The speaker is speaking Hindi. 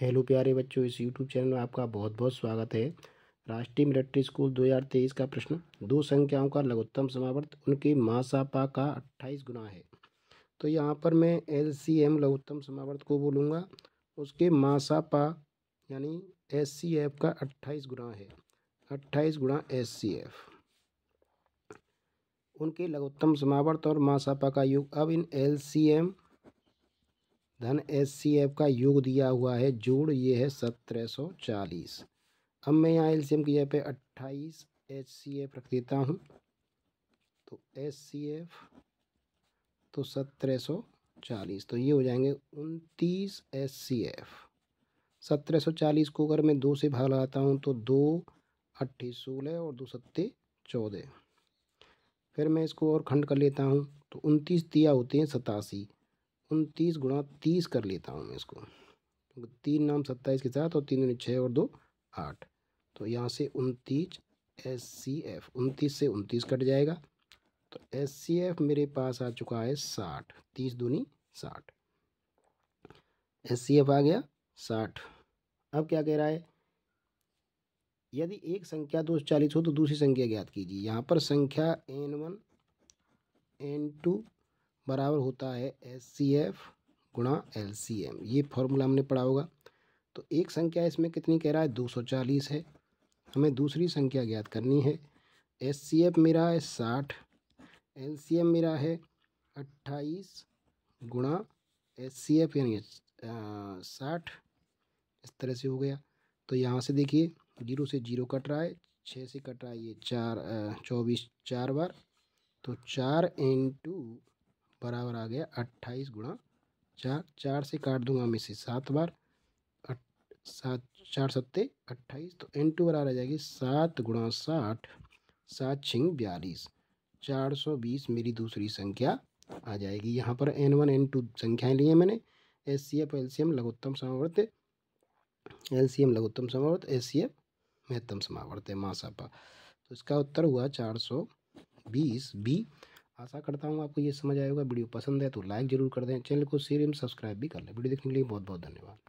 हेलो प्यारे बच्चों इस यूट्यूब चैनल में आपका बहुत बहुत स्वागत है राष्ट्रीय मिलिट्री स्कूल 2023 का प्रश्न दो संख्याओं का लघुत्तम समावर्त उनके मासापा का 28 गुना है तो यहाँ पर मैं एल सी एम लघुत्तम समावर्त को बोलूँगा उसके मासापा यानी एस सी एफ का 28 गुना है 28 गुना एस सी एफ उनके लघुत्तम समावर्त और मासापा का युग अब इन एल सी एम धन एस सी एफ का योग दिया हुआ है जोड़ ये है सत्रह सौ चालीस अब मैं यहाँ एल सी एम की जगह पे अट्ठाईस एच सी एफ रख देता हूँ तो एस सी एफ तो सत्रह सौ चालीस तो ये हो जाएंगे उनतीस एस सी एफ सत्रह सौ चालीस को अगर मैं दो से भाग लगाता हूँ तो दो अट्ठी सोलह और दो सत्ते चौदह फिर मैं इसको और खंड कर लेता हूँ तो उनतीस दिया होते हैं सतासी उनतीस गुणा तीस कर लेता हूँ मैं इसको तो तीन नाम सत्ताईस के साथ और तीन दूनी छः और दो आठ तो यहाँ से उनतीस एस सी एफ उनतीस से उनतीस कट जाएगा तो एस सी एफ मेरे पास आ चुका है साठ तीस दूनी साठ एस सी एफ आ गया साठ अब क्या कह रहा है यदि एक संख्या दो चालीस हो तो दूसरी संख्या ज्ञात कीजिए यहाँ पर संख्या एन वन एन टू बराबर होता है एस सी एफ गुणा एल सी एम ये फॉर्मूला हमने पढ़ा होगा तो एक संख्या इसमें कितनी कह रहा है दो सौ चालीस है हमें दूसरी संख्या ज्ञात करनी है एस सी एफ मेरा है साठ एल सी एम मेरा है अट्ठाईस गुणा एस सी एफ यानी साठ इस तरह से हो गया तो यहाँ से देखिए जीरो से जीरो कट रहा है छः से कट रहा है ये चार चौबीस चार बार तो चार इंटू बराबर आ गया अट्ठाईस गुणा चार चार से काट दूंगा हम इसे सात बार सात चार सत्ते अट्ठाईस तो एन टू बराबर आ जाएगी सात गुणा साठ सात छिंग बयालीस चार सौ बीस मेरी दूसरी संख्या आ जाएगी यहाँ पर एन वन एन टू संख्याएँ ली हैं मैंने S C F L C M लघुत्तम समावर्त एल सी एम लघुत्तम समावर्त एस सी एफ महत्तम समावर्त है मासापा तो इसका उत्तर हुआ चार सौ बीस बी आशा करता हूँ आपको ये समझ आएगा वीडियो पसंद है तो लाइक जरूर कर दें चैनल को शेयर एवं सब्सक्राइब भी कर लें वीडियो देखने के लिए बहुत बहुत धन्यवाद